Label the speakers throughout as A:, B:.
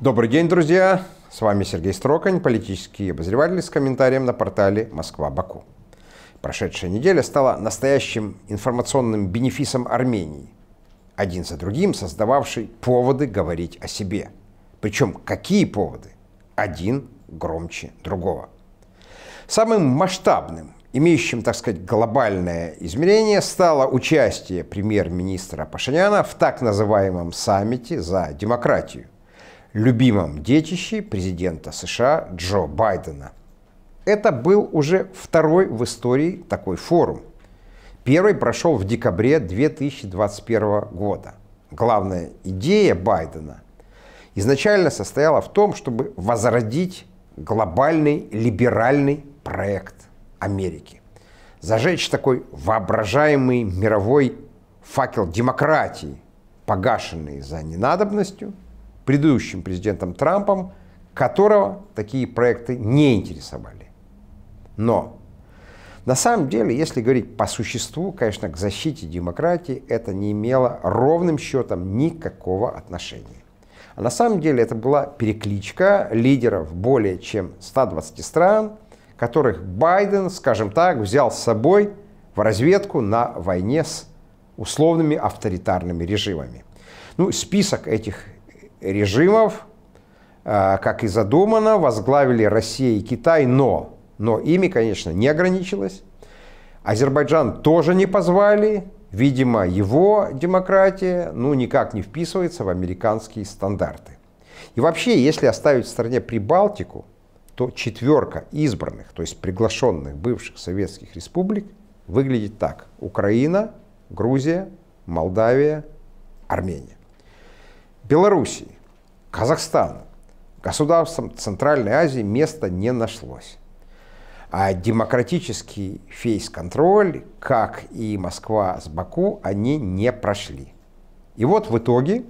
A: Добрый день, друзья! С вами Сергей Строкань, политический обозреватель с комментарием на портале «Москва-Баку». Прошедшая неделя стала настоящим информационным бенефисом Армении, один за другим создававший поводы говорить о себе. Причем какие поводы? Один громче другого. Самым масштабным, имеющим, так сказать, глобальное измерение, стало участие премьер-министра Пашиняна в так называемом саммите за демократию, любимом детище президента США Джо Байдена. Это был уже второй в истории такой форум. Первый прошел в декабре 2021 года. Главная идея Байдена изначально состояла в том, чтобы возродить глобальный либеральный проект Америки. Зажечь такой воображаемый мировой факел демократии, погашенный за ненадобностью – предыдущим президентом Трампом, которого такие проекты не интересовали. Но на самом деле, если говорить по существу, конечно, к защите демократии это не имело ровным счетом никакого отношения. А на самом деле это была перекличка лидеров более чем 120 стран, которых Байден, скажем так, взял с собой в разведку на войне с условными авторитарными режимами. Ну, список этих режимов, а, как и задумано, возглавили Россия и Китай, но, но ими, конечно, не ограничилось. Азербайджан тоже не позвали, видимо, его демократия ну, никак не вписывается в американские стандарты. И вообще, если оставить в стране Прибалтику, то четверка избранных, то есть приглашенных бывших советских республик, выглядит так. Украина, Грузия, Молдавия, Армения. Белоруссии, Казахстану, государствам Центральной Азии места не нашлось. А демократический фейс-контроль, как и Москва с Баку, они не прошли. И вот в итоге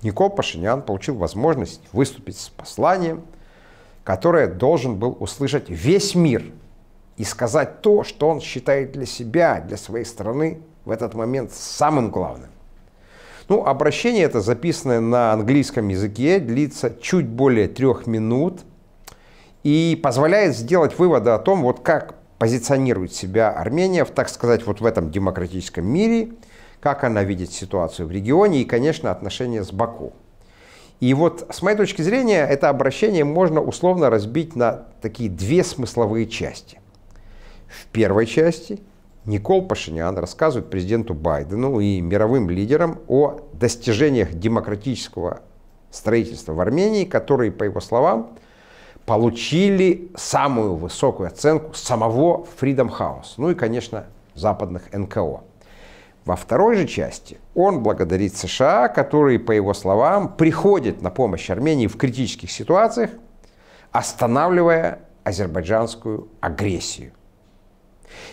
A: Никол Пашинян получил возможность выступить с посланием, которое должен был услышать весь мир и сказать то, что он считает для себя, для своей страны в этот момент самым главным. Ну, обращение это записанное на английском языке длится чуть более трех минут и позволяет сделать выводы о том, вот как позиционирует себя Армения, в, так сказать, вот в этом демократическом мире, как она видит ситуацию в регионе и, конечно, отношения с Баку. И вот с моей точки зрения это обращение можно условно разбить на такие две смысловые части. В первой части – Никол Пашинян рассказывает президенту Байдену и мировым лидерам о достижениях демократического строительства в Армении, которые, по его словам, получили самую высокую оценку самого Freedom House, ну и, конечно, западных НКО. Во второй же части он благодарит США, которые, по его словам, приходят на помощь Армении в критических ситуациях, останавливая азербайджанскую агрессию.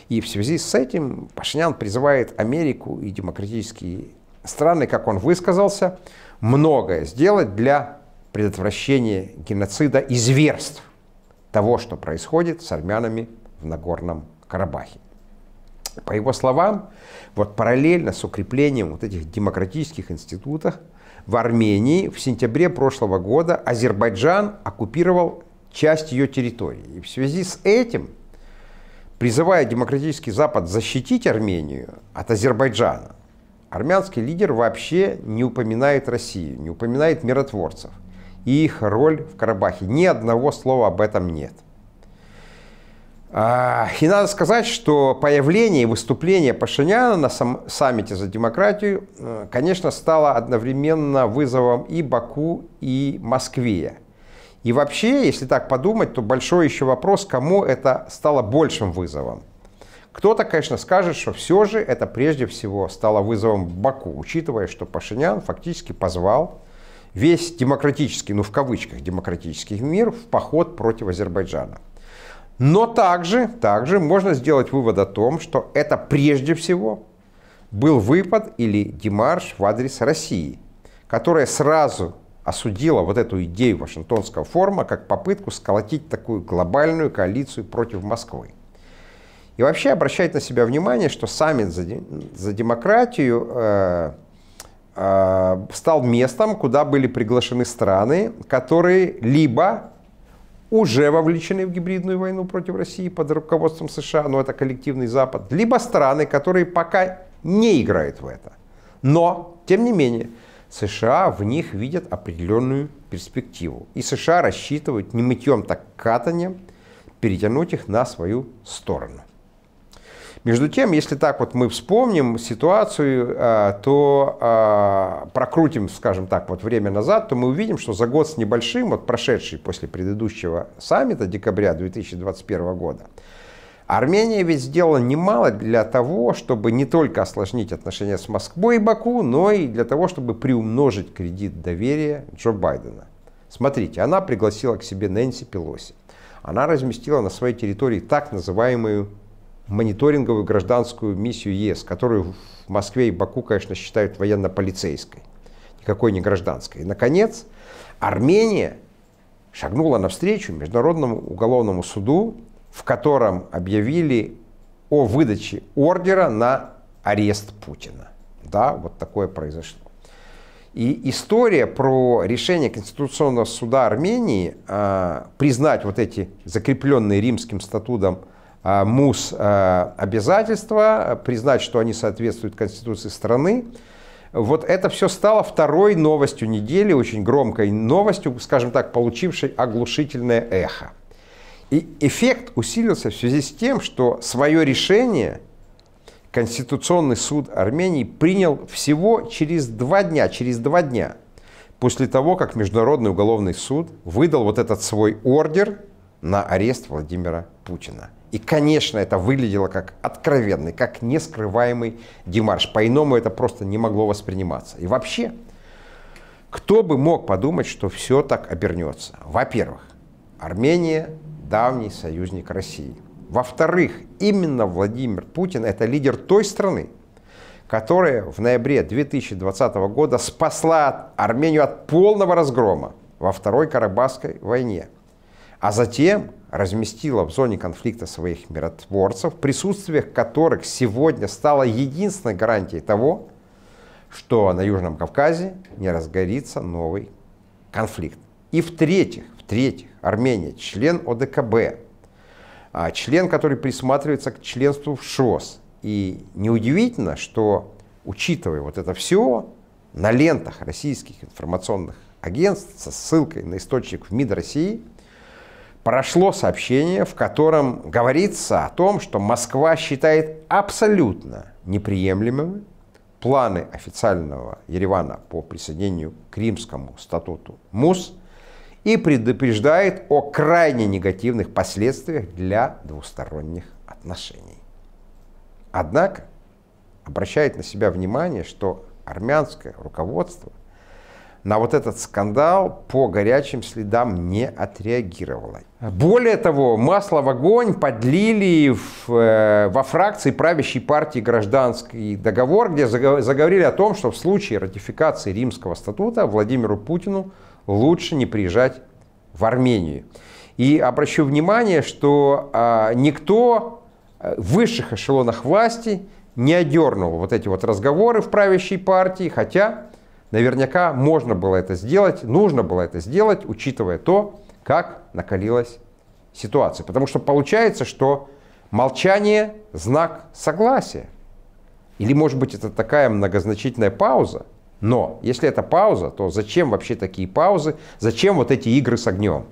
A: И в связи с этим Пашинян призывает Америку и демократические страны, как он высказался, многое сделать для предотвращения геноцида и зверств того, что происходит с армянами в Нагорном Карабахе. По его словам, вот параллельно с укреплением вот этих демократических институтов в Армении в сентябре прошлого года Азербайджан оккупировал часть ее территории. И в связи с этим Призывая демократический Запад защитить Армению от Азербайджана, армянский лидер вообще не упоминает Россию, не упоминает миротворцев и их роль в Карабахе. Ни одного слова об этом нет. А, и надо сказать, что появление и выступление Пашиняна на саммите за демократию, э, конечно, стало одновременно вызовом и Баку, и Москве. И вообще, если так подумать, то большой еще вопрос, кому это стало большим вызовом. Кто-то, конечно, скажет, что все же это прежде всего стало вызовом Баку, учитывая, что Пашинян фактически позвал весь демократический, ну в кавычках демократический мир в поход против Азербайджана. Но также, также можно сделать вывод о том, что это прежде всего был выпад или демарш в адрес России, которая сразу осудила вот эту идею Вашингтонского форума как попытку сколотить такую глобальную коалицию против Москвы. И вообще обращает на себя внимание, что саммит за, за демократию э, э, стал местом, куда были приглашены страны, которые либо уже вовлечены в гибридную войну против России под руководством США, но это коллективный Запад, либо страны, которые пока не играют в это. Но, тем не менее, США в них видят определенную перспективу. И США рассчитывают не мытьем, так катанием перетянуть их на свою сторону. Между тем, если так вот мы вспомним ситуацию, а, то а, прокрутим, скажем так, вот время назад, то мы увидим, что за год с небольшим, вот прошедший после предыдущего саммита декабря 2021 года, Армения ведь сделала немало для того, чтобы не только осложнить отношения с Москвой и Баку, но и для того, чтобы приумножить кредит доверия Джо Байдена. Смотрите, она пригласила к себе Нэнси Пелоси. Она разместила на своей территории так называемую мониторинговую гражданскую миссию ЕС, которую в Москве и Баку, конечно, считают военно-полицейской, никакой не гражданской. И, наконец, Армения шагнула навстречу Международному уголовному суду в котором объявили о выдаче ордера на арест Путина. Да, вот такое произошло. И история про решение Конституционного суда Армении э, признать вот эти закрепленные римским статутом э, МУС э, обязательства, признать, что они соответствуют Конституции страны, вот это все стало второй новостью недели, очень громкой новостью, скажем так, получившей оглушительное эхо. И эффект усилился в связи с тем, что свое решение Конституционный суд Армении принял всего через два дня, через два дня после того, как Международный уголовный суд выдал вот этот свой ордер на арест Владимира Путина. И, конечно, это выглядело как откровенный, как нескрываемый демарш. По-иному это просто не могло восприниматься. И вообще, кто бы мог подумать, что все так обернется? Во-первых, Армения давний союзник России. Во-вторых, именно Владимир Путин – это лидер той страны, которая в ноябре 2020 года спасла Армению от полного разгрома во Второй Карабахской войне, а затем разместила в зоне конфликта своих миротворцев, присутствие которых сегодня стало единственной гарантией того, что на Южном Кавказе не разгорится новый конфликт. И в-третьих, в-третьих, Армения, член ОДКБ, а, член, который присматривается к членству в ШОС. И неудивительно, что, учитывая вот это все, на лентах российских информационных агентств со ссылкой на источник в МИД России прошло сообщение, в котором говорится о том, что Москва считает абсолютно неприемлемыми планы официального Еревана по присоединению к римскому статуту МУС и предупреждает о крайне негативных последствиях для двусторонних отношений. Однако обращает на себя внимание, что армянское руководство на вот этот скандал по горячим следам не отреагировало. Более того, масло в огонь подлили в, э, во фракции правящей партии «Гражданский договор», где заговорили о том, что в случае ратификации Римского статута Владимиру Путину лучше не приезжать в Армению. И обращу внимание, что а, никто э, в высших эшелонах власти не одернул вот эти вот разговоры в правящей партии, хотя наверняка можно было это сделать, нужно было это сделать, учитывая то, как накалилась ситуация. Потому что получается, что молчание – знак согласия. Или, может быть, это такая многозначительная пауза – но если это пауза, то зачем вообще такие паузы? Зачем вот эти игры с огнем?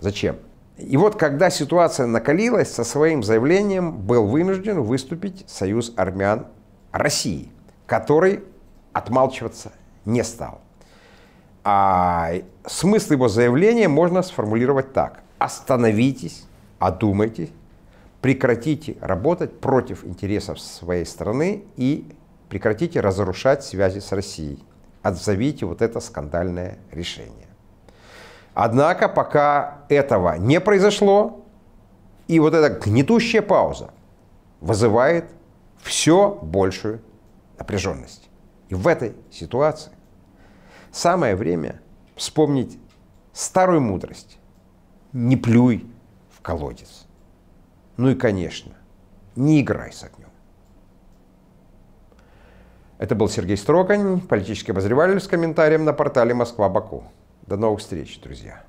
A: Зачем? И вот когда ситуация накалилась, со своим заявлением был вынужден выступить Союз армян России, который отмалчиваться не стал. А смысл его заявления можно сформулировать так. Остановитесь, одумайтесь, прекратите работать против интересов своей страны и прекратите разрушать связи с Россией отзовите вот это скандальное решение. Однако пока этого не произошло, и вот эта гнетущая пауза вызывает все большую напряженность. И в этой ситуации самое время вспомнить старую мудрость. Не плюй в колодец. Ну и, конечно, не играй с огнем. Это был Сергей Строгань, политический обозреватель с комментарием на портале Москва-Баку. До новых встреч, друзья.